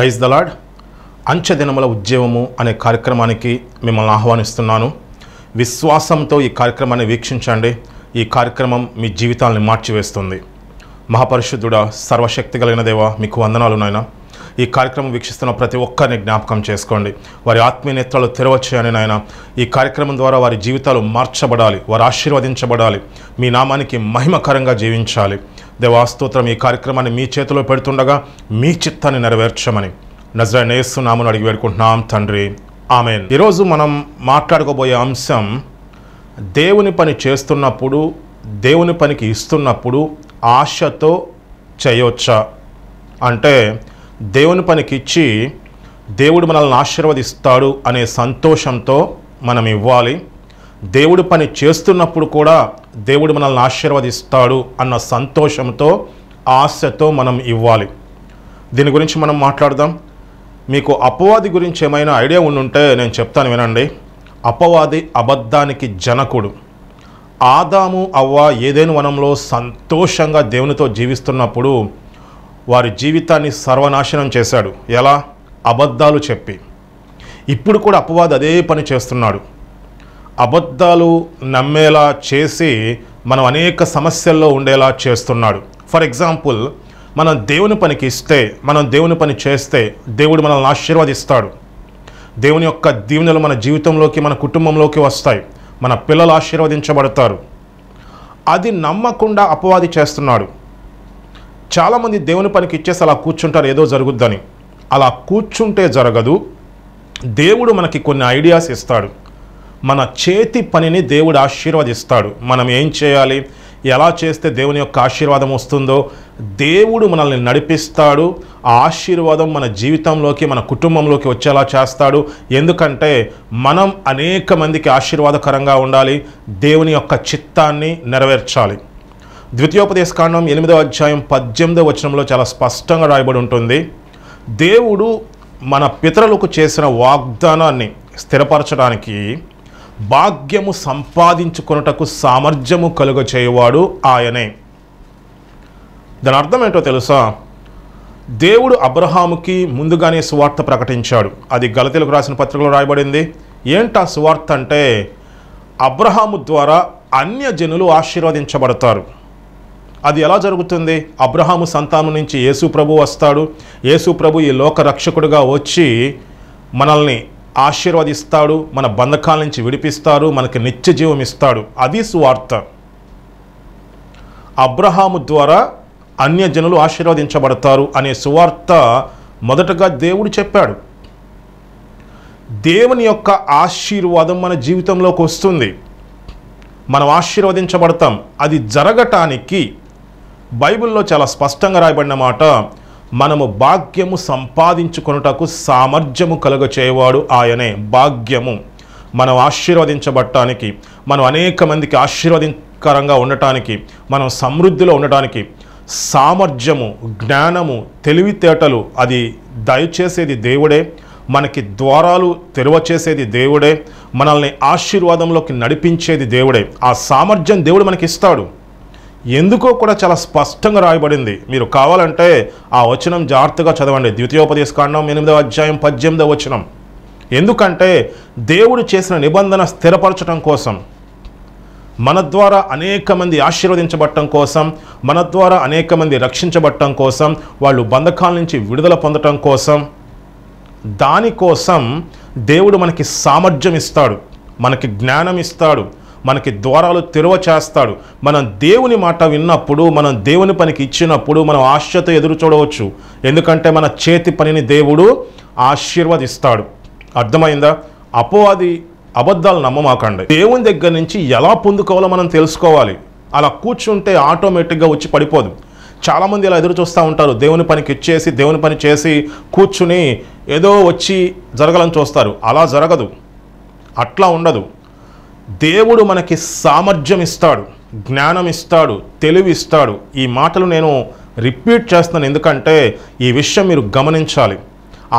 praise the Lord దినముల ఉద్యమము అనే కార్యక్రమానికి మిమ్మల్ని ఆహ్వానిస్తున్నాను విశ్వాసంతో ఈ కార్యక్రమాన్ని వీక్షించండి ఈ కార్యక్రమం మీ జీవితాలను మార్చివేస్తుంది మహాపరిశుద్ధుడ సర్వశక్తి కలిగిన దేవ మీకు వందనాలు నాయనా ఈ కార్యక్రమం వీక్షిస్తున్న ప్రతి ఒక్కరిని జ్ఞాపకం చేసుకోండి వారి ఆత్మీయ నేత్రాలు తెరవచ్చాయని నాయన ఈ కార్యక్రమం ద్వారా వారి జీవితాలు మార్చబడాలి వారు ఆశీర్వదించబడాలి మీ నామానికి మహిమకరంగా జీవించాలి దేవాస్తోత్రం ఈ కార్యక్రమాన్ని మీ చేతిలో పెడుతుండగా మీ చిత్తాన్ని నెరవేర్చమని నజరా నేస్తు నామను అడిగి వేడుకుంటున్నాం తండ్రి ఆమె ఈరోజు మనం మాట్లాడుకోబోయే అంశం దేవుని పని చేస్తున్నప్పుడు దేవుని పనికి ఇస్తున్నప్పుడు ఆశతో చేయొచ్చా అంటే దేవుని పనికిచ్చి దేవుడు మనల్ని ఆశీర్వదిస్తాడు అనే సంతోషంతో మనం ఇవ్వాలి దేవుడు పని చేస్తున్నప్పుడు కూడా దేవుడు మనల్ని ఆశీర్వదిస్తాడు అన్న సంతోషంతో ఆశతో మనం ఇవ్వాలి దీని గురించి మనం మాట్లాడదాం మీకు అపవాది గురించి ఏమైనా ఐడియా ఉండుంటే నేను చెప్తాను వినండి అపవాది అబద్ధానికి జనకుడు ఆదాము అవ్వ ఏదైనా వనంలో సంతోషంగా దేవునితో జీవిస్తున్నప్పుడు వారి జీవితాన్ని సర్వనాశనం చేశాడు ఎలా అబద్ధాలు చెప్పి ఇప్పుడు కూడా అపవాది అదే పని చేస్తున్నాడు అబద్ధాలు నమ్మేలా చేసి మనం అనేక సమస్యల్లో ఉండేలా చేస్తున్నాడు ఫర్ ఎగ్జాంపుల్ మనం దేవుని పనికి ఇస్తే మనం దేవుని పని చేస్తే దేవుడు మనల్ని ఆశీర్వదిస్తాడు దేవుని యొక్క దీవెనలు మన జీవితంలోకి మన కుటుంబంలోకి వస్తాయి మన పిల్లలు ఆశీర్వదించబడతారు అది నమ్మకుండా అపవాది చేస్తున్నాడు చాలామంది దేవుని పనికి ఇచ్చేసి అలా కూర్చుంటారు ఏదో జరుగుద్దని అలా కూర్చుంటే జరగదు దేవుడు మనకి కొన్ని ఐడియాస్ ఇస్తాడు మన చేతి పనిని దేవుడు ఆశీర్వదిస్తాడు మనం ఏం చేయాలి ఎలా చేస్తే దేవుని యొక్క ఆశీర్వాదం వస్తుందో దేవుడు మనల్ని నడిపిస్తాడు ఆ ఆశీర్వాదం మన జీవితంలోకి మన కుటుంబంలోకి వచ్చేలా చేస్తాడు ఎందుకంటే మనం అనేక మందికి ఆశీర్వాదకరంగా ఉండాలి దేవుని యొక్క చిత్తాన్ని నెరవేర్చాలి ద్వితీయోపదేశ కాండం ఎనిమిదో అధ్యాయం పద్దెనిమిదవ వచనంలో చాలా స్పష్టంగా రాయబడి ఉంటుంది దేవుడు మన పితరులకు చేసిన వాగ్దానాన్ని స్థిరపరచడానికి భాగ్యము సంపాదించుకొనుటకు సామర్థ్యము కలుగ చేయవాడు ఆయనే దాని అర్థం ఏంటో తెలుసా దేవుడు అబ్రహాముకి ముందుగానే సువార్త ప్రకటించాడు అది గలతీలకు రాసిన పత్రికలో రాయబడింది ఏంటా సువార్త అంటే అబ్రహాము ద్వారా అన్య జనులు ఆశీర్వదించబడతారు అది ఎలా జరుగుతుంది అబ్రహాము సంతానం నుంచి యేసు ప్రభు వస్తాడు యేసు ప్రభు ఈ లోక రక్షకుడుగా వచ్చి మనల్ని ఆశీర్వదిస్తాడు మన బంధకాల నుంచి విడిపిస్తారు మనకి నిత్య జీవం ఇస్తాడు అది సువార్త అబ్రహాము ద్వారా అన్యజనులు ఆశీర్వదించబడతారు అనే సువార్త మొదటగా దేవుడు చెప్పాడు దేవుని యొక్క ఆశీర్వాదం మన జీవితంలోకి వస్తుంది మనం ఆశీర్వదించబడతాం అది జరగటానికి బైబిల్లో చాలా స్పష్టంగా రాయబడిన మాట మనము భాగ్యము సంపాదించుకొనుటకు సామర్థ్యము కలుగ చేయవాడు ఆయనే భాగ్యము మనం ఆశీర్వదించబట్టానికి మనం అనేక మందికి ఆశీర్వదికరంగా ఉండటానికి మనం సమృద్ధిలో ఉండటానికి సామర్థ్యము జ్ఞానము తెలివితేటలు అది దయచేసేది దేవుడే మనకి ద్వారాలు తెరవచేసేది దేవుడే మనల్ని ఆశీర్వాదంలోకి నడిపించేది దేవుడే ఆ సామర్థ్యం దేవుడు మనకి ఇస్తాడు ఎందుకో కూడా చాలా స్పష్టంగా రాయబడింది మీరు కావాలంటే ఆ వచనం జాగ్రత్తగా చదవండి ద్వితీయోపదేశ కాండం ఎనిమిదవ అధ్యాయం పద్దెనిమిదవ వచనం ఎందుకంటే దేవుడు చేసిన నిబంధన స్థిరపరచడం కోసం మన ద్వారా అనేక మంది ఆశీర్వదించబట్టం కోసం మన ద్వారా అనేక మంది రక్షించబట్టం కోసం వాళ్ళు బంధకాల నుంచి విడుదల పొందటం కోసం దానికోసం దేవుడు మనకి సామర్థ్యం ఇస్తాడు మనకి జ్ఞానం ఇస్తాడు మనకి ద్వారాలు తెరువ చేస్తాడు మనం దేవుని మాట విన్నప్పుడు మనం దేవుని పనికి ఇచ్చినప్పుడు మనం ఆశతో ఎదురు చూడవచ్చు ఎందుకంటే మన చేతి పనిని దేవుడు ఆశీర్వదిస్తాడు అర్థమైందా అపోవాది అబద్ధాలు నమ్మమాకండి దేవుని దగ్గర నుంచి ఎలా పొందుకోవాలో మనం తెలుసుకోవాలి అలా కూర్చుంటే ఆటోమేటిక్గా వచ్చి పడిపోదు చాలామంది ఇలా ఎదురు చూస్తూ ఉంటారు దేవుని పనికి ఇచ్చేసి దేవుని పని చేసి కూర్చుని ఏదో వచ్చి జరగాలని చూస్తారు అలా జరగదు అట్లా ఉండదు దేవుడు మనకి సామర్థ్యం ఇస్తాడు జ్ఞానం ఇస్తాడు తెలివి ఇస్తాడు ఈ మాటలు నేను రిపీట్ చేస్తున్నాను ఎందుకంటే ఈ విషయం మీరు గమనించాలి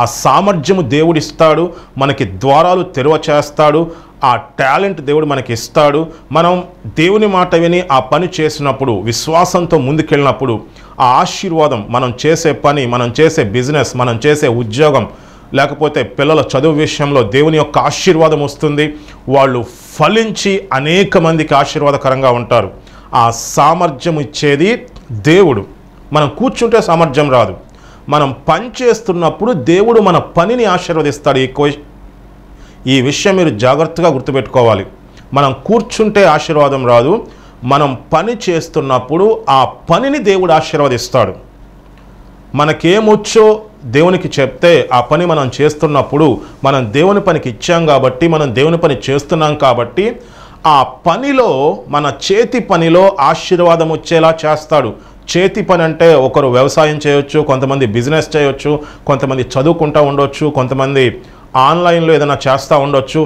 ఆ సామర్థ్యము దేవుడిస్తాడు మనకి ద్వారాలు తెరువ చేస్తాడు ఆ టాలెంట్ దేవుడు మనకి ఇస్తాడు మనం దేవుని మాట విని ఆ పని చేసినప్పుడు విశ్వాసంతో ముందుకెళ్ళినప్పుడు ఆ ఆశీర్వాదం మనం చేసే పని మనం చేసే బిజినెస్ మనం చేసే ఉద్యోగం లేకపోతే పిల్లల చదువు విషయంలో దేవుని యొక్క ఆశీర్వాదం వస్తుంది వాళ్ళు ఫలించి అనేక మందికి ఆశీర్వాదకరంగా ఉంటారు ఆ సామర్థ్యం ఇచ్చేది దేవుడు మనం కూర్చుంటే సామర్థ్యం రాదు మనం పనిచేస్తున్నప్పుడు దేవుడు మన పనిని ఆశీర్వదిస్తాడు ఈ ఈ విషయం మీరు జాగ్రత్తగా గుర్తుపెట్టుకోవాలి మనం కూర్చుంటే ఆశీర్వాదం రాదు మనం పని చేస్తున్నప్పుడు ఆ పనిని దేవుడు ఆశీర్వదిస్తాడు మనకేమొచ్చో దేవునికి చెప్తే ఆ పని మనం చేస్తున్నప్పుడు మనం దేవుని పనికి ఇచ్చాం కాబట్టి మనం దేవుని పని చేస్తున్నాం కాబట్టి ఆ పనిలో మన చేతి పనిలో ఆశీర్వాదం వచ్చేలా చేస్తాడు చేతి పని అంటే ఒకరు వ్యవసాయం చేయొచ్చు కొంతమంది బిజినెస్ చేయొచ్చు కొంతమంది చదువుకుంటూ ఉండొచ్చు కొంతమంది ఆన్లైన్లో ఏదైనా చేస్తూ ఉండొచ్చు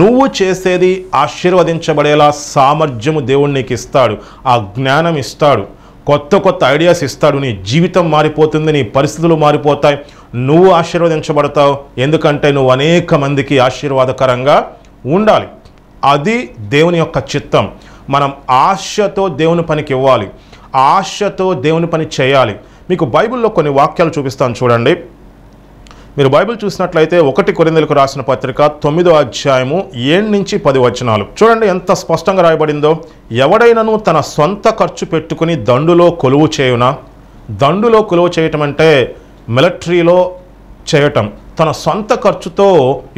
నువ్వు చేసేది ఆశీర్వదించబడేలా సామర్థ్యము దేవుడు నీకు ఇస్తాడు ఆ జ్ఞానం ఇస్తాడు కొత్త కొత్త ఐడియాస్ ఇస్తాడు నీ జీవితం మారిపోతుంది నీ పరిస్థితులు మారిపోతాయి నువ్వు ఆశీర్వదించబడతావు ఎందుకంటే నువ్వు అనేక మందికి ఆశీర్వాదకరంగా ఉండాలి అది దేవుని యొక్క చిత్తం మనం ఆశతో దేవుని పనికి ఇవ్వాలి ఆశతో దేవుని పని చేయాలి మీకు బైబిల్లో కొన్ని వాక్యాలు చూపిస్తాను చూడండి మీరు బైబిల్ చూసినట్లయితే ఒకటి కొరిందలకు రాసిన పత్రిక తొమ్మిదో అధ్యాయము ఏడు నుంచి పది వచనాలు చూడండి ఎంత స్పష్టంగా రాయబడిందో ఎవడైనను తన సొంత ఖర్చు పెట్టుకుని దండులో కొలువు చేయున దండులో కొలువు చేయటం అంటే మిలిటరీలో చేయటం తన సొంత ఖర్చుతో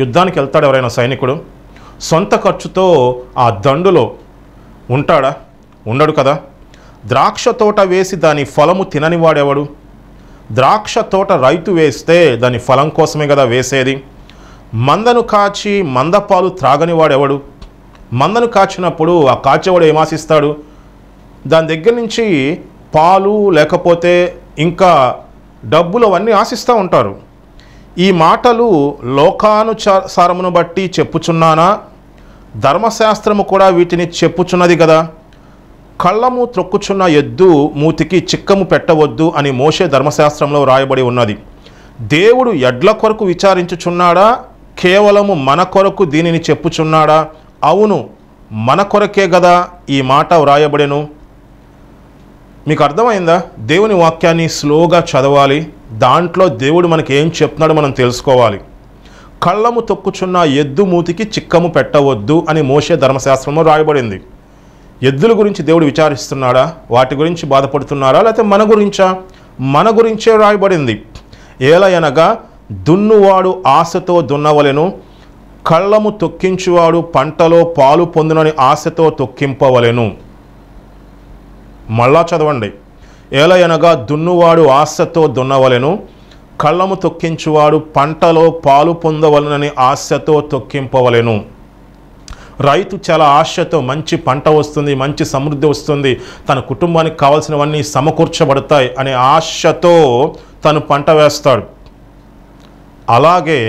యుద్ధానికి వెళ్తాడు ఎవరైనా సైనికుడు సొంత ఖర్చుతో ఆ దండులో ఉంటాడా ఉండడు కదా ద్రాక్ష తోట వేసి దాని ఫలము తినని వాడెవడు ద్రాక్ష తోట రైతు వేస్తే దాని ఫలం కోసమే కదా వేసేది మందను కాచి మందపాలు త్రాగని వాడెవడు మందను కాచినప్పుడు ఆ కాచేవాడు ఏమాశిస్తాడు దాని దగ్గర నుంచి పాలు లేకపోతే ఇంకా డబ్బులు అవన్నీ ఆశిస్తూ ఉంటారు ఈ మాటలు లోకానుసారమును బట్టి చెప్పుచున్నానా ధర్మశాస్త్రము కూడా వీటిని చెప్పుచున్నది కదా కళ్ళము త్రొక్కుచున్న ఎద్దు మూతికి చిక్కము పెట్టవద్దు అని మోషే ధర్మశాస్త్రంలో రాయబడి ఉన్నది దేవుడు ఎడ్ల కొరకు విచారించుచున్నాడా కేవలము మన కొరకు దీనిని చెప్పుచున్నాడా అవును మన కొరకే కదా ఈ మాట వ్రాయబడెను మీకు అర్థమైందా దేవుని వాక్యాన్ని స్లోగా చదవాలి దాంట్లో దేవుడు మనకి ఏం చెప్తున్నాడో మనం తెలుసుకోవాలి కళ్ళము తొక్కుచున్న ఎద్దు మూతికి చిక్కము పెట్టవద్దు అని మోషే ధర్మశాస్త్రంలో రాయబడింది ఎద్దుల గురించి దేవుడు విచారిస్తున్నాడా వాటి గురించి బాధపడుతున్నారా లేకపోతే మన గురించా మన గురించే రాయబడింది ఏలయనగా దున్నువాడు ఆశతో దున్నవలెను కళ్ళము తొక్కించువాడు పంటలో పాలు పొందునని ఆశతో తొక్కింపవలెను మళ్ళా చదవండి ఏలయనగా దున్నువాడు ఆశతో దున్నవలెను కళ్ళము తొక్కించువాడు పంటలో పాలు పొందవలనని ఆశతో తొక్కింపవలెను రైతు చాలా ఆశతో మంచి పంట వస్తుంది మంచి సమృద్ధి వస్తుంది తన కుటుంబానికి కావాల్సినవన్నీ సమకూర్చబడతాయి అనే ఆశతో తను పంట వేస్తాడు అలాగే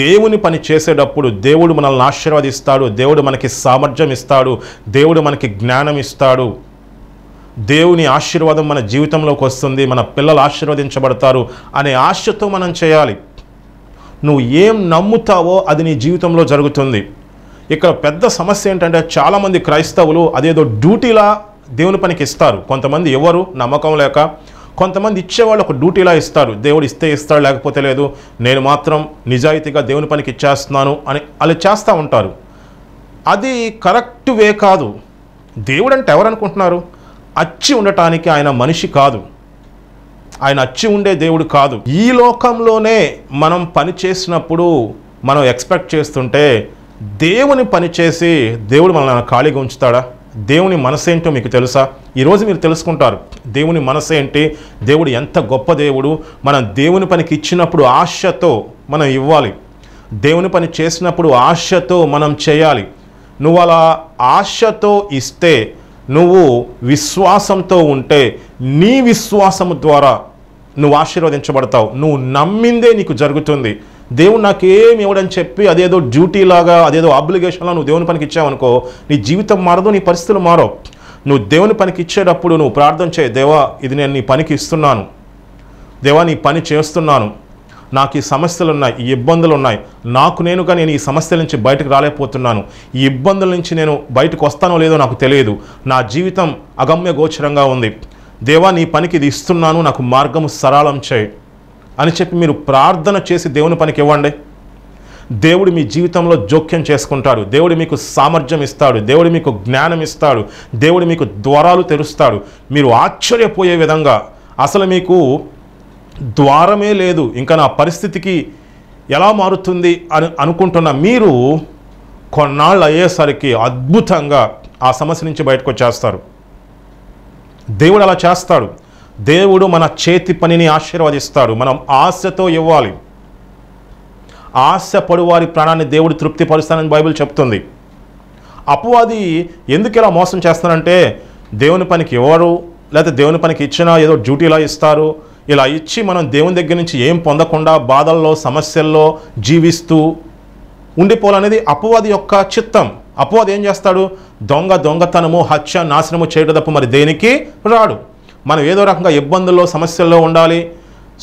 దేవుని పని చేసేటప్పుడు దేవుడు మనల్ని ఆశీర్వదిస్తాడు దేవుడు మనకి సామర్థ్యం ఇస్తాడు దేవుడు మనకి జ్ఞానం ఇస్తాడు దేవుని ఆశీర్వాదం మన జీవితంలోకి వస్తుంది మన పిల్లలు ఆశీర్వదించబడతారు అనే ఆశతో మనం చేయాలి నువ్వు ఏం నమ్ముతావో అది నీ జీవితంలో జరుగుతుంది ఇక్కడ పెద్ద సమస్య ఏంటంటే చాలామంది క్రైస్తవులు అదేదో డ్యూటీలా దేవుని పనికి ఇస్తారు కొంతమంది ఎవరు నమ్మకం లేక కొంతమంది ఇచ్చేవాళ్ళు ఒక డ్యూటీలా ఇస్తారు దేవుడు ఇస్తే ఇస్తాడు లేకపోతే లేదు నేను మాత్రం నిజాయితీగా దేవుని పనికి ఇచ్చేస్తున్నాను అని అలా చేస్తూ ఉంటారు అది కరెక్ట్ వే కాదు దేవుడు అంటే ఎవరనుకుంటున్నారు అచ్చి ఉండటానికి ఆయన మనిషి కాదు ఆయన అచ్చి ఉండే దేవుడు కాదు ఈ లోకంలోనే మనం పని చేసినప్పుడు మనం ఎక్స్పెక్ట్ చేస్తుంటే దేవుని పని చేసి దేవుడు మనల్ని ఖాళీగా ఉంచుతాడా దేవుని మనసు ఏంటో మీకు తెలుసా ఈరోజు మీరు తెలుసుకుంటారు దేవుని మనసు ఏంటి దేవుడు ఎంత గొప్ప దేవుడు మనం దేవుని పనికి ఇచ్చినప్పుడు ఆశతో మనం ఇవ్వాలి దేవుని పని చేసినప్పుడు ఆశతో మనం చేయాలి నువ్వు అలా ఆశతో ఇస్తే నువ్వు విశ్వాసంతో ఉంటే నీ విశ్వాసము ద్వారా నువ్వు ఆశీర్వదించబడతావు నువ్వు నమ్మిందే నీకు జరుగుతుంది దేవుడు నాకేమి ఇవ్వడని చెప్పి అదేదో డ్యూటీ లాగా అదేదో ఆబ్లిగేషన్లా నువ్వు దేవుని పనికి ఇచ్చావనుకో నీ జీవితం మారదు నీ పరిస్థితులు మారవు నువ్వు దేవుని పనికి ఇచ్చేటప్పుడు నువ్వు ప్రార్థన చేయి దేవా ఇది నేను నీ పనికి ఇస్తున్నాను దేవా నీ పని చేస్తున్నాను నాకు ఈ సమస్యలు ఉన్నాయి ఈ ఇబ్బందులు ఉన్నాయి నాకు నేనుగా నేను ఈ సమస్యల నుంచి బయటకు రాలేకపోతున్నాను ఈ ఇబ్బందుల నుంచి నేను బయటకు వస్తానో లేదో నాకు తెలియదు నా జీవితం అగమ్య గోచరంగా ఉంది దేవా నీ పనికి ఇది ఇస్తున్నాను నాకు మార్గము సరళం చేయి అని చెప్పి మీరు ప్రార్థన చేసి దేవుని పనికి ఇవ్వండి దేవుడు మీ జీవితంలో జోక్యం చేసుకుంటాడు దేవుడు మీకు సామర్థ్యం ఇస్తాడు దేవుడు మీకు జ్ఞానం ఇస్తాడు దేవుడు మీకు ద్వారాలు తెరుస్తాడు మీరు ఆశ్చర్యపోయే విధంగా అసలు మీకు ద్వారమే లేదు ఇంకా నా పరిస్థితికి ఎలా మారుతుంది అని అనుకుంటున్న మీరు కొన్నాళ్ళు అయ్యేసరికి అద్భుతంగా ఆ సమస్య నుంచి బయటకు వచ్చేస్తారు దేవుడు అలా చేస్తాడు దేవుడు మన చేతి పనిని ఆశీర్వదిస్తాడు మనం ఆశతో ఇవ్వాలి ఆశ పడువారి ప్రాణాన్ని దేవుడు తృప్తిపరుస్తానని బైబిల్ చెప్తుంది అపవాది ఎందుకు ఇలా మోసం చేస్తానంటే దేవుని పనికి ఇవ్వరు లేకపోతే దేవుని పనికి ఇచ్చినా ఏదో డ్యూటీ ఇలా ఇస్తారు ఇలా ఇచ్చి మనం దేవుని దగ్గర నుంచి ఏం పొందకుండా బాధల్లో సమస్యల్లో జీవిస్తూ ఉండిపోవాలనేది అపవాది యొక్క చిత్తం అపవాది ఏం చేస్తాడు దొంగ దొంగతనము హత్య నాశనము చేయడం తప్ప మరి దేనికి రాడు మనం ఏదో రకంగా ఇబ్బందుల్లో సమస్యల్లో ఉండాలి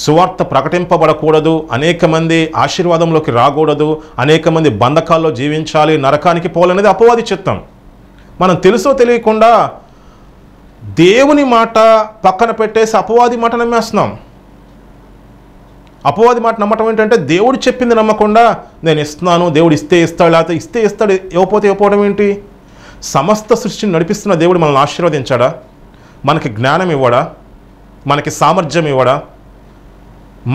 సువార్త ప్రకటింపబడకూడదు అనేక మంది ఆశీర్వాదంలోకి రాకూడదు అనేక మంది బంధకాల్లో జీవించాలి నరకానికి పోవాలనేది అపవాది చిత్తం మనం తెలుసో తెలియకుండా దేవుని మాట పక్కన పెట్టేసి అపవాది మాట నమ్మేస్తున్నాం అపవాది మాట నమ్మటం ఏంటంటే దేవుడు చెప్పింది నమ్మకుండా నేను ఇస్తున్నాను దేవుడు ఇస్తే ఇస్తాడు లేకపోతే ఇస్తే ఇస్తాడు ఇవ్వకపోతే ఇవ్వపోవడం ఏంటి సమస్త సృష్టిని నడిపిస్తున్న దేవుడు మనల్ని ఆశీర్వదించాడా మనకి జ్ఞానం ఇవ్వడా మనకి సామర్థ్యం ఇవ్వడా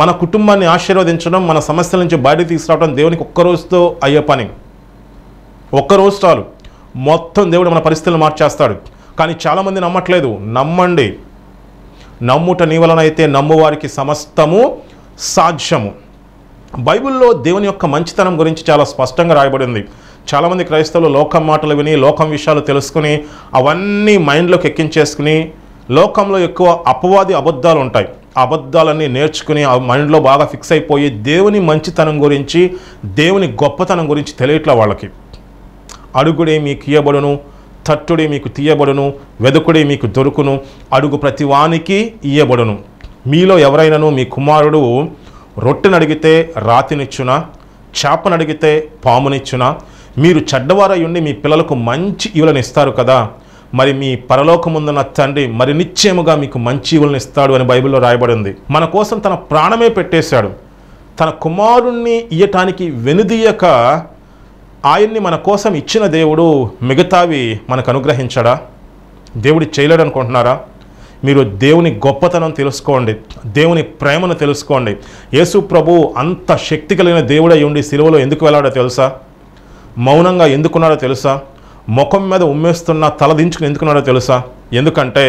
మన కుటుంబాన్ని ఆశీర్వదించడం మన సమస్యల నుంచి బయటకు తీసుకురావడం దేవునికి ఒక్కరోజుతో అయ్యే పని ఒక్కరోజు చాలు మొత్తం దేవుడు మన పరిస్థితులను మార్చేస్తాడు కానీ చాలామంది నమ్మట్లేదు నమ్మండి నమ్ముట నీ వలనైతే నమ్మువారికి సమస్తము సాధ్యము బైబిల్లో దేవుని యొక్క మంచితనం గురించి చాలా స్పష్టంగా రాయబడింది చాలామంది క్రైస్తవులు లోకం మాటలు విని లోకం విషయాలు తెలుసుకుని అవన్నీ మైండ్లోకి ఎక్కించేసుకుని లోకంలో ఎక్కువ అపవాది అబద్ధాలు ఉంటాయి అబద్ధాలన్నీ నేర్చుకుని మైండ్లో బాగా ఫిక్స్ అయిపోయి దేవుని మంచితనం గురించి దేవుని గొప్పతనం గురించి తెలియట్లా వాళ్ళకి అడుగుడే మీకు ఇయ్యబడును తట్టుడే మీకు తీయబడును వెదకుడే మీకు దొరుకును అడుగు ప్రతివానికి ఇయ్యబడును మీలో ఎవరైనాను మీ కుమారుడు రొట్టెను అడిగితే రాతినిచ్చున చేపను అడిగితే పామునిచ్చున మీరు చెడ్డవారయుండి మీ పిల్లలకు మంచి ఇవులను ఇస్తారు కదా మరి మీ పరలోకముందున్న తండ్రి మరి నిశ్చయముగా మీకు మంచి ఇవులను ఇస్తాడు అని బైబిల్లో రాయబడింది మన కోసం తన ప్రాణమే పెట్టేశాడు తన కుమారుణ్ణి ఇయ్యటానికి వెనుదీయక ఆయన్ని మన కోసం ఇచ్చిన దేవుడు మిగతావి మనకు అనుగ్రహించడా దేవుడి చేయలేడు అనుకుంటున్నారా మీరు దేవుని గొప్పతనం తెలుసుకోండి దేవుని ప్రేమను తెలుసుకోండి యేసు ప్రభు అంత శక్తి కలిగిన దేవుడై ఉండి సిలువలో ఎందుకు వెళ్ళాడో తెలుసా మౌనంగా ఎందుకున్నాడో తెలుసా ముఖం మీద ఉమ్మేస్తున్న తలదించుకుని ఎందుకున్నాడో తెలుసా ఎందుకంటే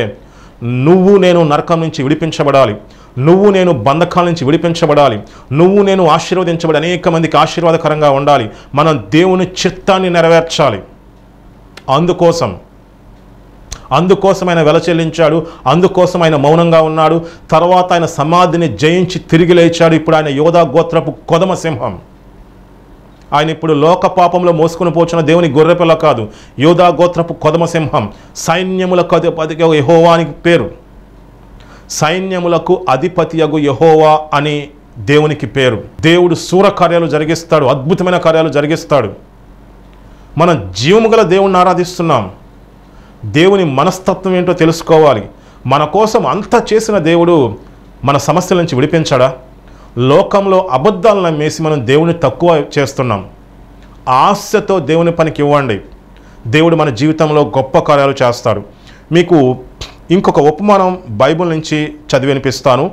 నువ్వు నేను నరకం నుంచి విడిపించబడాలి నువ్వు నేను బంధకాల నుంచి విడిపించబడాలి నువ్వు నేను ఆశీర్వదించబడి అనేక మందికి ఆశీర్వాదకరంగా ఉండాలి మనం దేవుని చిత్తాన్ని నెరవేర్చాలి అందుకోసం అందుకోసం ఆయన వెల చెల్లించాడు అందుకోసం ఆయన మౌనంగా ఉన్నాడు తర్వాత ఆయన సమాధిని జయించి తిరిగి లేచాడు ఇప్పుడు ఆయన యోధా గోత్రపు కొదమ సింహం ఆయన ఇప్పుడు లోక పాపంలో మోసుకుని పోచున్న దేవుని గొర్రెపిల్ల కాదు యోధా గోత్రపు కొదమసింహం సైన్యములకు అధిపతిగా యహోవానికి పేరు సైన్యములకు అధిపతియగు యహోవా అని దేవునికి పేరు దేవుడు శూర కార్యాలు జరిగిస్తాడు అద్భుతమైన కార్యాలు జరిగిస్తాడు మనం జీవము గల దేవుణ్ణి ఆరాధిస్తున్నాం దేవుని మనస్తత్వం ఏంటో తెలుసుకోవాలి మన కోసం అంత చేసిన దేవుడు మన సమస్యల నుంచి విడిపించాడా లోకంలో అబద్ధాలను మేసి మనం దేవుని తక్కువ చేస్తున్నాం ఆశతో దేవుని పనికి ఇవ్వండి దేవుడు మన జీవితంలో గొప్ప కార్యాలు చేస్తాడు మీకు ఇంకొక ఉపమానం బైబిల్ నుంచి చదివి వినిపిస్తాను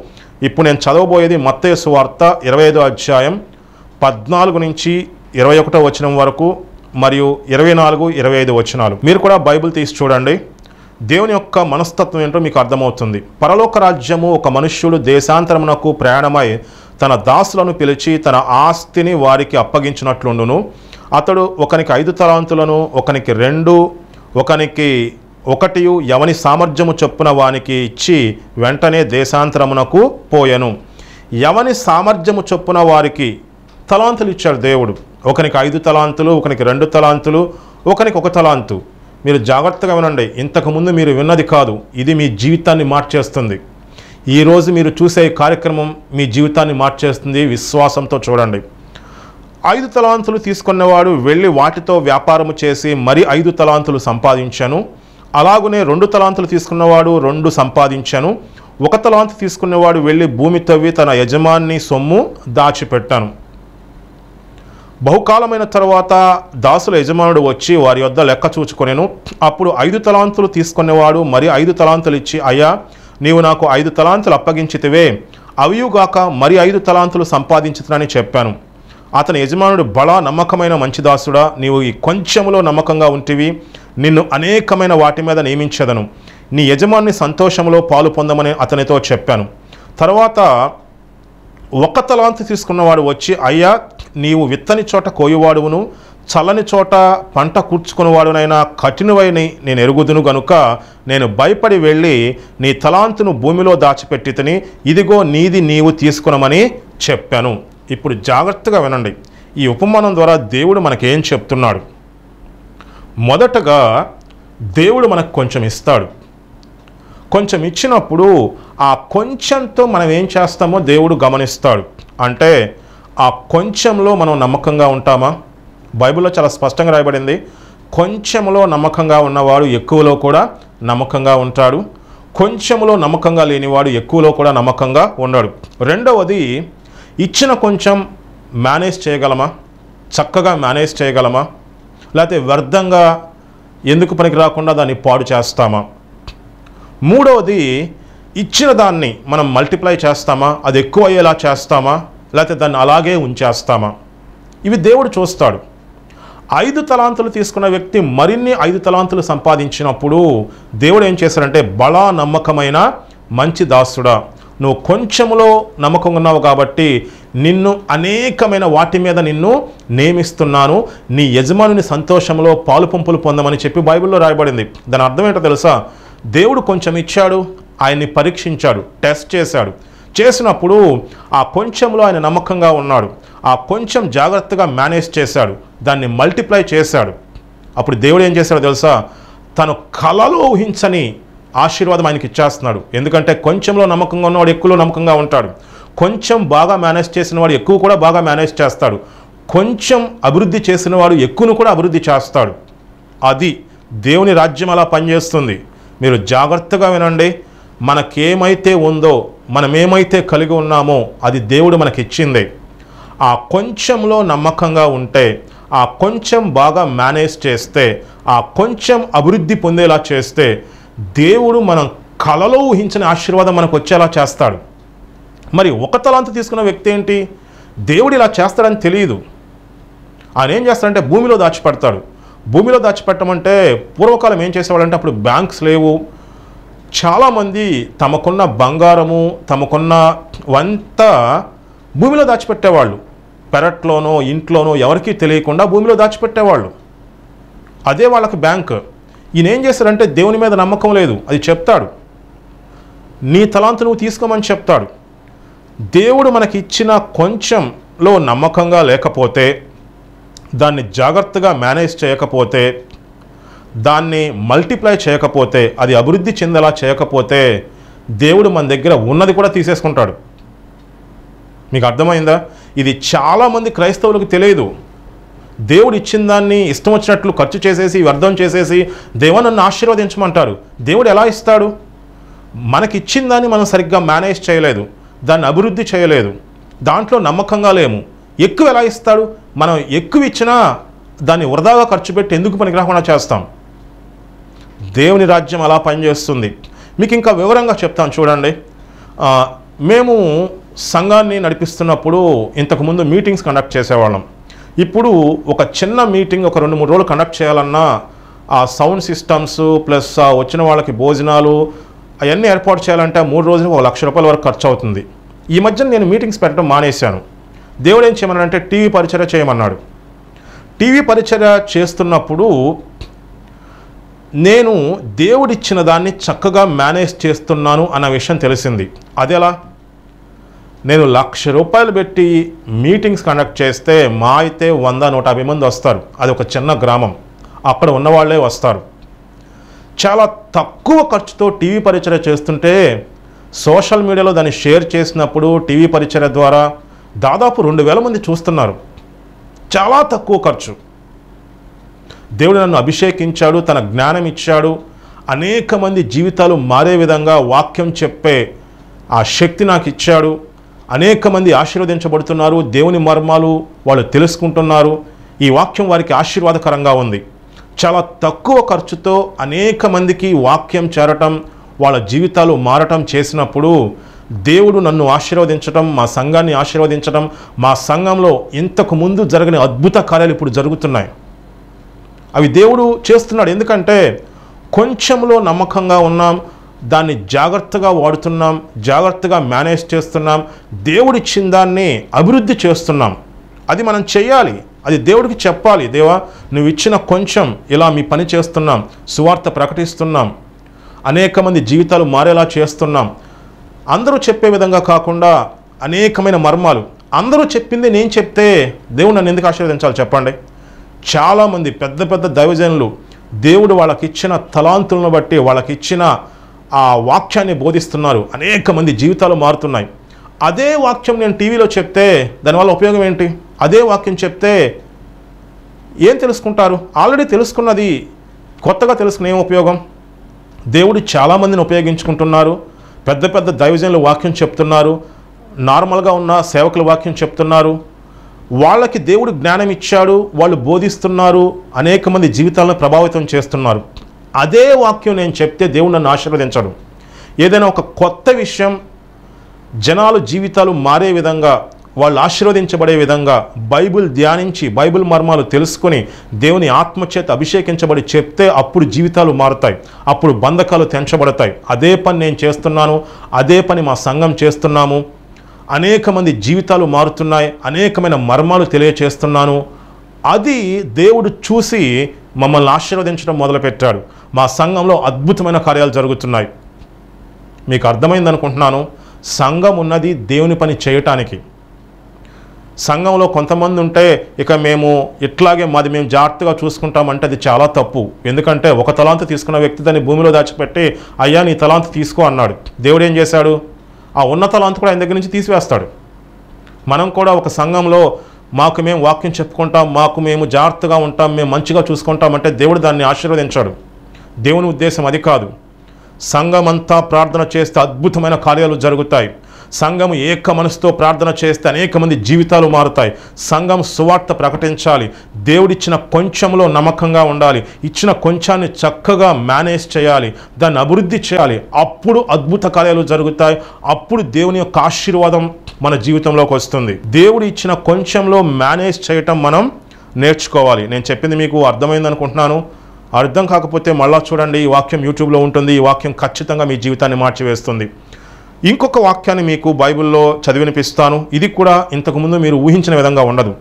ఇప్పుడు నేను చదవబోయేది మత్తయసు వార్త ఇరవై ఐదో అధ్యాయం పద్నాలుగు నుంచి ఇరవై ఒకటో వచనం వరకు మరియు ఇరవై నాలుగు ఇరవై ఐదు వచనాలు మీరు కూడా బైబిల్ తీసి చూడండి దేవుని యొక్క మనస్తత్వం ఏంటో మీకు అర్థమవుతుంది పరలోక రాజ్యము ఒక మనుష్యుడు దేశాంతరమునకు ప్రయాణమై తన దాసులను పిలిచి తన ఆస్తిని వారికి అప్పగించినట్లుండును అతడు ఒకనికి ఐదు తలాంతులను ఒకనికి రెండు ఒకనికి ఒకటి ఎవని సామర్థ్యము చొప్పున వానికి ఇచ్చి వెంటనే దేశాంతరమునకు పోయను ఎవని సామర్థ్యము చొప్పున వారికి తలాంతులు ఇచ్చాడు దేవుడు ఒకనికి ఐదు తలాంతులు ఒకనికి రెండు తలాంతులు ఒకనికి ఒక తలాంతు మీరు జాగ్రత్తగా వినండి ఇంతకుముందు మీరు విన్నది కాదు ఇది మీ జీవితాన్ని మార్చేస్తుంది ఈరోజు మీరు చూసే కార్యక్రమం మీ జీవితాన్ని మార్చేస్తుంది విశ్వాసంతో చూడండి ఐదు తలాంతులు తీసుకున్నవాడు వెళ్ళి వాటితో వ్యాపారము చేసి మరి ఐదు తలాంతులు సంపాదించాను అలాగనే రెండు తలాంతులు తీసుకున్నవాడు రెండు సంపాదించాను ఒక తలాంతు తీసుకున్నవాడు వెళ్ళి భూమి తవ్వి తన యజమాని సొమ్ము దాచిపెట్టాను బహుకాలమైన తర్వాత దాసుల యజమానుడు వచ్చి వారి వద్ద లెక్క చూచుకొనేను అప్పుడు ఐదు తలాంతులు తీసుకునేవాడు మరి ఐదు తలాంతులు ఇచ్చి అయ్యా నీవు నాకు ఐదు తలాంతులు అప్పగించితివే అవియుగాక మరి ఐదు తలాంతులు సంపాదించుతున్నాని చెప్పాను అతని యజమానుడు బలా నమ్మకమైన మంచి దాసుడా నీవు ఈ కొంచెములో నమ్మకంగా ఉంటివి నిన్ను అనేకమైన వాటి మీద నియమించదను నీ యజమాని సంతోషంలో పాలు పొందమని అతనితో చెప్పాను తర్వాత ఒక తలాంతు తీసుకున్నవాడు వచ్చి అయ్యా నీవు విత్తని చోట కోయువాడువును చల్లని చోట పంట కూర్చుకునివాడునైనా కఠినవైన నేను ఎరుగుదును గనుక నేను భయపడి వెళ్ళి నీ తలాంతును భూమిలో దాచిపెట్టి తిని ఇదిగో నీది నీవు తీసుకునమని చెప్పాను ఇప్పుడు జాగ్రత్తగా వినండి ఈ ఉపమానం ద్వారా దేవుడు మనకేం చెప్తున్నాడు మొదటగా దేవుడు మనకు కొంచెం ఇస్తాడు కొంచెం ఇచ్చినప్పుడు ఆ కొంచెంతో మనం ఏం చేస్తామో దేవుడు గమనిస్తాడు అంటే ఆ కొంచెంలో మనం నమ్మకంగా ఉంటామా బైబిల్లో చాలా స్పష్టంగా రాయబడింది కొంచెంలో నమ్మకంగా ఉన్నవాడు ఎక్కువలో కూడా నమ్మకంగా ఉంటాడు కొంచెంలో నమ్మకంగా లేనివాడు ఎక్కువలో కూడా నమ్మకంగా ఉన్నాడు రెండవది ఇచ్చిన కొంచెం మేనేజ్ చేయగలమా చక్కగా మేనేజ్ చేయగలమా లేకపోతే వ్యర్థంగా ఎందుకు పనికి రాకుండా దాన్ని పాడు చేస్తామా మూడవది ఇచ్చిన దాన్ని మనం మల్టిప్లై చేస్తామా అది ఎక్కువ అయ్యేలా చేస్తామా లేకపోతే దాన్ని అలాగే ఉంచేస్తామా ఇవి దేవుడు చూస్తాడు ఐదు తలాంతులు తీసుకున్న వ్యక్తి మరిన్ని ఐదు తలాంతులు సంపాదించినప్పుడు దేవుడు ఏం చేశాడంటే బలా నమ్మకమైన మంచి దాసుడా నువ్వు కొంచెంలో నమ్మకం ఉన్నావు కాబట్టి నిన్ను అనేకమైన వాటి మీద నిన్ను నియమిస్తున్నాను నీ యజమానుని సంతోషంలో పాలు పంపులు పొందమని చెప్పి బైబిల్లో రాయబడింది దాని అర్థం ఏంటో తెలుసా దేవుడు కొంచెం ఇచ్చాడు ఆయన్ని పరీక్షించాడు టెస్ట్ చేశాడు చేసినప్పుడు ఆ కొంచెంలో ఆయన నమ్మకంగా ఉన్నాడు ఆ కొంచెం జాగ్రత్తగా మేనేజ్ చేశాడు దాన్ని మల్టిప్లై చేశాడు అప్పుడు దేవుడు ఏం చేశాడు తెలుసా తను కళలో ఊహించని ఆశీర్వాదం ఆయనకి ఇచ్చేస్తున్నాడు ఎందుకంటే కొంచెంలో నమ్మకంగా ఉన్నవాడు ఎక్కువలో నమ్మకంగా ఉంటాడు కొంచెం బాగా మేనేజ్ చేసిన వాడు ఎక్కువ కూడా బాగా మేనేజ్ చేస్తాడు కొంచెం అభివృద్ధి చేసిన వాడు ఎక్కువను కూడా అభివృద్ధి చేస్తాడు అది దేవుని రాజ్యం అలా పనిచేస్తుంది మీరు జాగ్రత్తగా వినండి మనకేమైతే ఉందో మనమేమైతే కలిగి ఉన్నామో అది దేవుడు మనకిచ్చిందే ఆ కొంచెంలో నమ్మకంగా ఉంటే ఆ కొంచెం బాగా మేనేజ్ చేస్తే ఆ కొంచెం అభివృద్ధి పొందేలా చేస్తే దేవుడు మనం కలలో ఊహించిన ఆశీర్వాదం మనకు వచ్చేలా చేస్తాడు మరి ఒక తలాంత తీసుకున్న వ్యక్తి ఏంటి దేవుడు ఇలా చేస్తాడని తెలియదు ఆయన ఏం చేస్తాడంటే భూమిలో దాచిపెడతాడు భూమిలో దాచిపెట్టమంటే పూర్వకాలం ఏం చేసేవాడంటే అప్పుడు బ్యాంక్స్ లేవు చాలామంది తమకున్న బంగారము తమకున్న వంత భూమిలో దాచిపెట్టేవాళ్ళు పెరట్లోనో ఇంట్లోనో ఎవరికీ తెలియకుండా భూమిలో దాచిపెట్టేవాళ్ళు అదే వాళ్ళకి బ్యాంక్ ఈయన ఏం చేశారంటే దేవుని మీద నమ్మకం లేదు అది చెప్తాడు నీ తలాంతు నువ్వు తీసుకోమని చెప్తాడు దేవుడు మనకి ఇచ్చిన కొంచెంలో నమ్మకంగా లేకపోతే దాన్ని జాగ్రత్తగా మేనేజ్ చేయకపోతే దాన్ని మల్టిప్లై చేయకపోతే అది అభివృద్ధి చెందేలా చేయకపోతే దేవుడు మన దగ్గర ఉన్నది కూడా తీసేసుకుంటాడు మీకు అర్థమైందా ఇది చాలామంది క్రైస్తవులకు తెలియదు దేవుడు ఇచ్చిన దాన్ని ఇష్టం వచ్చినట్లు ఖర్చు చేసేసి వ్యర్థం చేసేసి దేవుని నన్ను ఆశీర్వదించమంటారు దేవుడు ఎలా ఇస్తాడు మనకిచ్చిన దాన్ని మనం సరిగ్గా మేనేజ్ చేయలేదు దాన్ని అభివృద్ధి చేయలేదు దాంట్లో నమ్మకంగా లేము ఎక్కువ ఎలా ఇస్తాడు మనం ఎక్కువ ఇచ్చినా దాన్ని వృధాగా ఖర్చు పెట్టి ఎందుకు పనిగ్రహణ చేస్తాం దేవుని రాజ్యం అలా పనిచేస్తుంది మీకు ఇంకా వివరంగా చెప్తాను చూడండి మేము సంఘాన్ని నడిపిస్తున్నప్పుడు ఇంతకుముందు మీటింగ్స్ కండక్ట్ చేసేవాళ్ళం ఇప్పుడు ఒక చిన్న మీటింగ్ ఒక రెండు మూడు రోజులు కండక్ట్ చేయాలన్నా ఆ సౌండ్ సిస్టమ్స్ ప్లస్ వచ్చిన వాళ్ళకి భోజనాలు అవన్నీ ఏర్పాటు చేయాలంటే మూడు రోజులకు ఒక లక్ష రూపాయల వరకు ఖర్చు అవుతుంది ఈ మధ్య నేను మీటింగ్స్ పెట్టడం మానేశాను దేవుడు ఏం చేయమన్నాడంటే టీవీ పరిచయ చేయమన్నాడు టీవీ పరిచయ చేస్తున్నప్పుడు నేను దేవుడిచ్చిన దాన్ని చక్కగా మేనేజ్ చేస్తున్నాను అన్న విషయం తెలిసింది అదెలా నేను లక్ష రూపాయలు పెట్టి మీటింగ్స్ కండక్ట్ చేస్తే మా అయితే వంద నూట యాభై మంది వస్తారు అది ఒక చిన్న గ్రామం అక్కడ ఉన్నవాళ్లే వస్తారు చాలా తక్కువ ఖర్చుతో టీవీ పరిచయ చేస్తుంటే సోషల్ మీడియాలో దాన్ని షేర్ చేసినప్పుడు టీవీ పరిచయ ద్వారా దాదాపు రెండు వేల మంది చూస్తున్నారు చాలా తక్కువ ఖర్చు దేవుడు నన్ను అభిషేకించాడు తన జ్ఞానం ఇచ్చాడు అనేక మంది జీవితాలు మారే విధంగా వాక్యం చెప్పే ఆ శక్తి నాకు ఇచ్చాడు అనేక మంది ఆశీర్వదించబడుతున్నారు దేవుని మర్మాలు వాళ్ళు తెలుసుకుంటున్నారు ఈ వాక్యం వారికి ఆశీర్వాదకరంగా ఉంది చాలా తక్కువ ఖర్చుతో అనేక మందికి వాక్యం చేరటం వాళ్ళ జీవితాలు మారటం చేసినప్పుడు దేవుడు నన్ను ఆశీర్వదించటం మా సంఘాన్ని ఆశీర్వదించటం మా సంఘంలో ఇంతకు ముందు జరగని అద్భుత కార్యాలు ఇప్పుడు జరుగుతున్నాయి అవి దేవుడు చేస్తున్నాడు ఎందుకంటే కొంచెంలో నమ్మకంగా ఉన్నాం దాన్ని జాగ్రత్తగా వాడుతున్నాం జాగ్రత్తగా మేనేజ్ చేస్తున్నాం దేవుడిచ్చిన దాన్ని అభివృద్ధి చేస్తున్నాం అది మనం చేయాలి అది దేవుడికి చెప్పాలి దేవా నువ్వు ఇచ్చిన కొంచెం ఇలా మీ పని చేస్తున్నాం సువార్త ప్రకటిస్తున్నాం అనేక మంది జీవితాలు మారేలా చేస్తున్నాం అందరూ చెప్పే విధంగా కాకుండా అనేకమైన మర్మాలు అందరూ చెప్పింది నేను చెప్తే దేవుడు నన్ను ఎందుకు ఆశీర్వదించాలి చెప్పండి చాలామంది పెద్ద పెద్ద దైవజనులు దేవుడు వాళ్ళకిచ్చిన తలాంతులను బట్టి వాళ్ళకిచ్చిన ఆ వాక్యాన్ని బోధిస్తున్నారు అనేక మంది జీవితాలు మారుతున్నాయి అదే వాక్యం నేను టీవీలో చెప్తే దానివల్ల ఉపయోగం ఏంటి అదే వాక్యం చెప్తే ఏం తెలుసుకుంటారు ఆల్రెడీ తెలుసుకున్నది కొత్తగా తెలుసుకునే ఏం ఉపయోగం దేవుడు చాలామందిని ఉపయోగించుకుంటున్నారు పెద్ద పెద్ద దైవజనులు వాక్యం చెప్తున్నారు నార్మల్గా ఉన్న సేవకుల వాక్యం చెప్తున్నారు వాళ్ళకి దేవుడు జ్ఞానం ఇచ్చాడు వాళ్ళు బోధిస్తున్నారు అనేక మంది జీవితాలను ప్రభావితం చేస్తున్నారు అదే వాక్యం నేను చెప్తే దేవుడు నన్ను ఆశీర్వదించడు ఏదైనా ఒక కొత్త విషయం జనాలు జీవితాలు మారే విధంగా వాళ్ళు ఆశీర్వదించబడే విధంగా బైబిల్ ధ్యానించి బైబిల్ మర్మాలు తెలుసుకొని దేవుని ఆత్మచేత అభిషేకించబడి చెప్తే అప్పుడు జీవితాలు మారుతాయి అప్పుడు బంధకాలు తెంచబడతాయి అదే పని నేను చేస్తున్నాను అదే పని మా సంఘం చేస్తున్నాము అనేక మంది జీవితాలు మారుతున్నాయి అనేకమైన మర్మాలు తెలియచేస్తున్నాను అది దేవుడు చూసి మమ్మల్ని ఆశీర్వదించడం మొదలుపెట్టాడు మా సంఘంలో అద్భుతమైన కార్యాలు జరుగుతున్నాయి మీకు అర్థమైంది అనుకుంటున్నాను సంఘం ఉన్నది దేవుని పని చేయటానికి సంఘంలో కొంతమంది ఉంటే ఇక మేము ఇట్లాగే మాది మేము జాగ్రత్తగా చూసుకుంటామంటే అది చాలా తప్పు ఎందుకంటే ఒక తలాంత తీసుకున్న వ్యక్తి దాన్ని భూమిలో దాచిపెట్టి అయ్యా నీ తలాంత తీసుకో అన్నాడు దేవుడు ఏం చేశాడు ఆ అంతా కూడా ఆయన దగ్గర నుంచి తీసివేస్తాడు మనం కూడా ఒక సంఘంలో మాకు మేము వాక్యం చెప్పుకుంటాం మాకు మేము జాగ్రత్తగా ఉంటాం మేము మంచిగా చూసుకుంటాం అంటే దేవుడు దాన్ని ఆశీర్వదించాడు దేవుని ఉద్దేశం అది కాదు సంఘమంతా ప్రార్థన చేస్తే అద్భుతమైన కార్యాలు జరుగుతాయి సంఘం ఏక మనసుతో ప్రార్థన చేస్తే అనేక మంది జీవితాలు మారుతాయి సంఘం సువార్త ప్రకటించాలి దేవుడిచ్చిన కొంచెంలో నమ్మకంగా ఉండాలి ఇచ్చిన కొంచాన్ని చక్కగా మేనేజ్ చేయాలి దాన్ని అభివృద్ధి చేయాలి అప్పుడు అద్భుత కార్యాలు జరుగుతాయి అప్పుడు దేవుని యొక్క ఆశీర్వాదం మన జీవితంలోకి వస్తుంది దేవుడు ఇచ్చిన కొంచెంలో మేనేజ్ చేయటం మనం నేర్చుకోవాలి నేను చెప్పింది మీకు అర్థమైంది అనుకుంటున్నాను అర్థం కాకపోతే మళ్ళా చూడండి ఈ వాక్యం యూట్యూబ్లో ఉంటుంది ఈ వాక్యం ఖచ్చితంగా మీ జీవితాన్ని మార్చివేస్తుంది ఇంకొక వాక్యాన్ని మీకు బైబిల్లో చదివినిపిస్తాను ఇది కూడా ఇంతకుముందు మీరు ఊహించిన విధంగా ఉండదు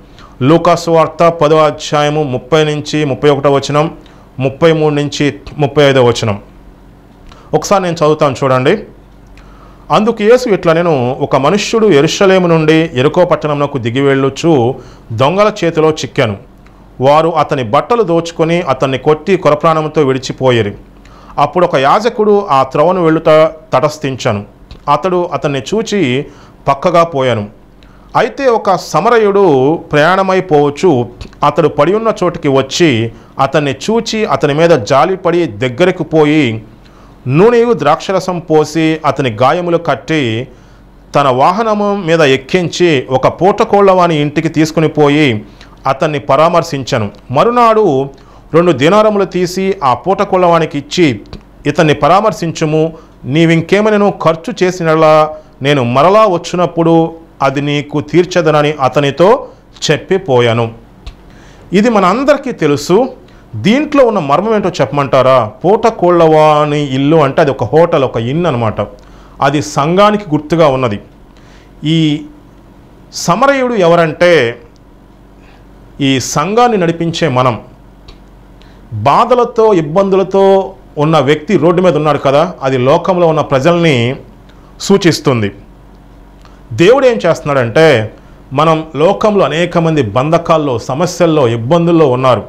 లూకాసు వార్త పదో అధ్యాయము ముప్పై నుంచి ముప్పై ఒకటో వచనం ముప్పై మూడు నుంచి ముప్పై ఐదో వచనం ఒకసారి నేను చదువుతాను చూడండి అందుకు యేసు ఇట్లా నేను ఒక మనుష్యుడు ఎరుషలేము నుండి ఎరుకో పట్టణంలోకి దిగి వెళ్ళొచ్చు దొంగల చేతిలో చిక్కాను వారు అతని బట్టలు దోచుకొని అతన్ని కొట్టి కొరప్రాణంతో విడిచిపోయేరు అప్పుడు ఒక యాజకుడు ఆ త్రవను వెళ్ళుట తటస్థించాను అతడు అతన్ని చూచి పక్కగా పోయాను అయితే ఒక సమరయుడు ప్రయాణమైపోవచ్చు అతడు పడి ఉన్న చోటికి వచ్చి అతన్ని చూచి అతని మీద జాలిపడి దగ్గరకు పోయి నూనె ద్రాక్షరసం పోసి అతని గాయములు కట్టి తన వాహనము మీద ఎక్కించి ఒక పూటకోళ్ళవాని ఇంటికి తీసుకుని పోయి అతన్ని పరామర్శించను మరునాడు రెండు దినారములు తీసి ఆ పూటకోళ్లవానికి ఇచ్చి ఇతన్ని పరామర్శించుము నీవింకేమైనా ఖర్చు చేసినలా నేను మరలా వచ్చినప్పుడు అది నీకు తీర్చదనని అతనితో చెప్పిపోయాను ఇది మన అందరికీ తెలుసు దీంట్లో ఉన్న మర్మం ఏంటో చెప్పమంటారా పూట కోళ్ళవాని ఇల్లు అంటే అది ఒక హోటల్ ఒక ఇన్ అనమాట అది సంఘానికి గుర్తుగా ఉన్నది ఈ సమరయుడు ఎవరంటే ఈ సంఘాన్ని నడిపించే మనం బాధలతో ఇబ్బందులతో ఉన్న వ్యక్తి రోడ్డు మీద ఉన్నాడు కదా అది లోకంలో ఉన్న ప్రజల్ని సూచిస్తుంది దేవుడు ఏం చేస్తున్నాడంటే మనం లోకంలో అనేక మంది బంధకాల్లో సమస్యల్లో ఇబ్బందుల్లో ఉన్నారు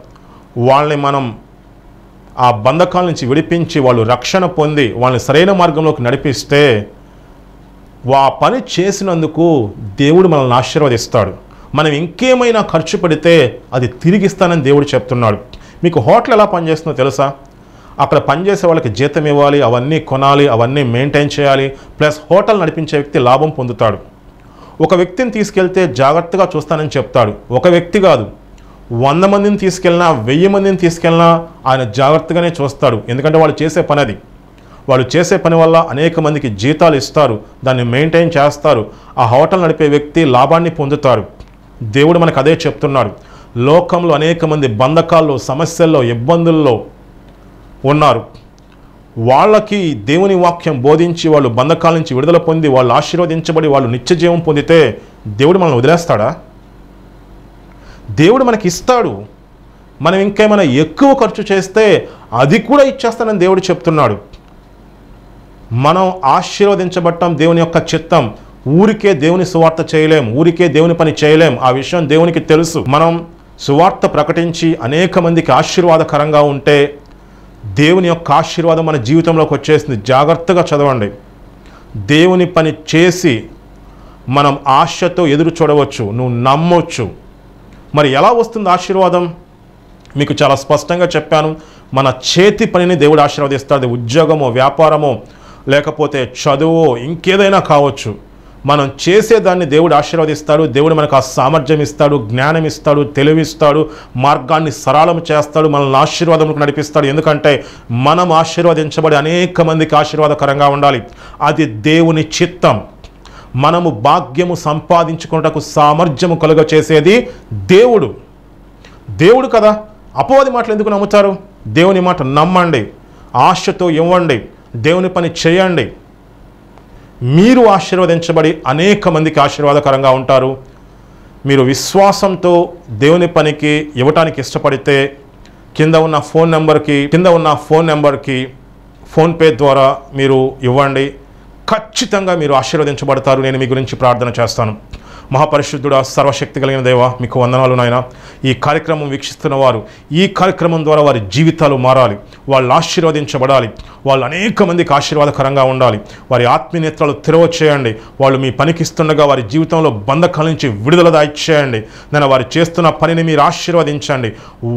వాళ్ళని మనం ఆ బంధకాల నుంచి విడిపించి వాళ్ళు రక్షణ పొంది వాళ్ళని సరైన మార్గంలోకి నడిపిస్తే ఆ పని చేసినందుకు దేవుడు మనల్ని ఆశీర్వదిస్తాడు మనం ఇంకేమైనా ఖర్చు పెడితే అది తిరిగిస్తానని దేవుడు చెప్తున్నాడు మీకు హోటల్ ఎలా పనిచేస్తుందో తెలుసా అక్కడ పనిచేసే వాళ్ళకి జీతం ఇవ్వాలి అవన్నీ కొనాలి అవన్నీ మెయింటైన్ చేయాలి ప్లస్ హోటల్ నడిపించే వ్యక్తి లాభం పొందుతాడు ఒక వ్యక్తిని తీసుకెళ్తే జాగ్రత్తగా చూస్తానని చెప్తాడు ఒక వ్యక్తి కాదు వంద మందిని తీసుకెళ్ళినా వెయ్యి మందిని తీసుకెళ్ళినా ఆయన జాగ్రత్తగానే చూస్తాడు ఎందుకంటే వాళ్ళు చేసే పని అది వాళ్ళు చేసే పని వల్ల అనేక మందికి జీతాలు ఇస్తారు దాన్ని మెయింటైన్ చేస్తారు ఆ హోటల్ నడిపే వ్యక్తి లాభాన్ని పొందుతారు దేవుడు మనకు అదే చెప్తున్నాడు లోకంలో అనేక మంది బంధకాల్లో సమస్యల్లో ఇబ్బందుల్లో ఉన్నారు వాళ్ళకి దేవుని వాక్యం బోధించి వాళ్ళు బంధకాల నుంచి విడుదల పొంది వాళ్ళు ఆశీర్వదించబడి వాళ్ళు నిత్యజీవం పొందితే దేవుడు మనల్ని వదిలేస్తాడా దేవుడు మనకి ఇస్తాడు మనం ఇంకేమైనా ఎక్కువ ఖర్చు చేస్తే అది కూడా ఇచ్చేస్తానని దేవుడు చెప్తున్నాడు మనం ఆశీర్వదించబట్టం దేవుని యొక్క చిత్తం ఊరికే దేవుని సువార్త చేయలేం ఊరికే దేవుని పని చేయలేం ఆ విషయం దేవునికి తెలుసు మనం సువార్త ప్రకటించి అనేక మందికి ఆశీర్వాదకరంగా ఉంటే దేవుని యొక్క ఆశీర్వాదం మన జీవితంలోకి వచ్చేసింది జాగ్రత్తగా చదవండి దేవుని పని చేసి మనం ఆశతో ఎదురు చూడవచ్చు నువ్వు నమ్మొచ్చు మరి ఎలా వస్తుంది ఆశీర్వాదం మీకు చాలా స్పష్టంగా చెప్పాను మన చేతి పనిని దేవుడు ఆశీర్వదిస్తాడు ఉద్యోగమో వ్యాపారమో లేకపోతే చదువు ఇంకేదైనా కావచ్చు మనం చేసేదాన్ని దేవుడు ఆశీర్వదిస్తాడు దేవుడు మనకు ఆ సామర్థ్యం ఇస్తాడు జ్ఞానం ఇస్తాడు తెలివిస్తాడు మార్గాన్ని సరళం చేస్తాడు మనల్ని ఆశీర్వాదములకు నడిపిస్తాడు ఎందుకంటే మనం ఆశీర్వదించబడి అనేక మందికి ఆశీర్వాదకరంగా ఉండాలి అది దేవుని చిత్తం మనము భాగ్యము సంపాదించుకున్నటకు సామర్థ్యము కలుగ చేసేది దేవుడు దేవుడు కదా అపోవాది మాటలు ఎందుకు నమ్ముతారు దేవుని మాట నమ్మండి ఆశతో ఇవ్వండి దేవుని పని చేయండి మీరు ఆశీర్వదించబడి అనేక మందికి ఆశీర్వాదకరంగా ఉంటారు మీరు విశ్వాసంతో దేవుని పనికి ఇవ్వటానికి ఇష్టపడితే కింద ఉన్న ఫోన్ నెంబర్కి కింద ఉన్న ఫోన్ నెంబర్కి ఫోన్పే ద్వారా మీరు ఇవ్వండి ఖచ్చితంగా మీరు ఆశీర్వదించబడతారు నేను మీ గురించి ప్రార్థన చేస్తాను మహాపరిశుద్ధుడా సర్వశక్తి కలిగిన దేవ మీకు వందనాలు నాయన ఈ కార్యక్రమం వీక్షిస్తున్న వారు ఈ కార్యక్రమం ద్వారా వారి జీవితాలు మారాలి వాళ్ళు ఆశీర్వదించబడాలి వాళ్ళు అనేక మందికి ఆశీర్వాదకరంగా ఉండాలి వారి ఆత్మీయత్రాలు తెరవ చేయండి వాళ్ళు మీ పనికిస్తుండగా వారి జీవితంలో బంధకాల నుంచి విడుదల దాయిచేయండి నేను వారు చేస్తున్న పనిని మీరు ఆశీర్వదించండి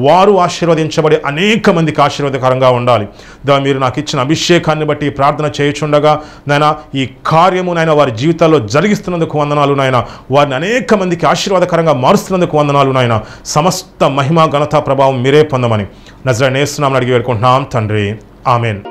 వారు ఆశీర్వదించబడి అనేక మందికి ఆశీర్వాదకరంగా ఉండాలి దా మీరు నాకు ఇచ్చిన అభిషేకాన్ని బట్టి ప్రార్థన చేయుచుండగా నేను ఈ కార్యము నైనా వారి జీవితాల్లో జరిగిస్తున్నందుకు వందనాలు నాయన వారిని అనేక మందికి ఆశీర్వాదకరంగా మారుస్తున్నందుకు వందనాలు నాయన సమస్త మహిమ ఘనతా ప్రభావం మీరే పొందమని నజరా నేస్తున్నామని అడిగి వేడుకుంటున్నాం తండ్రి ఆమెన్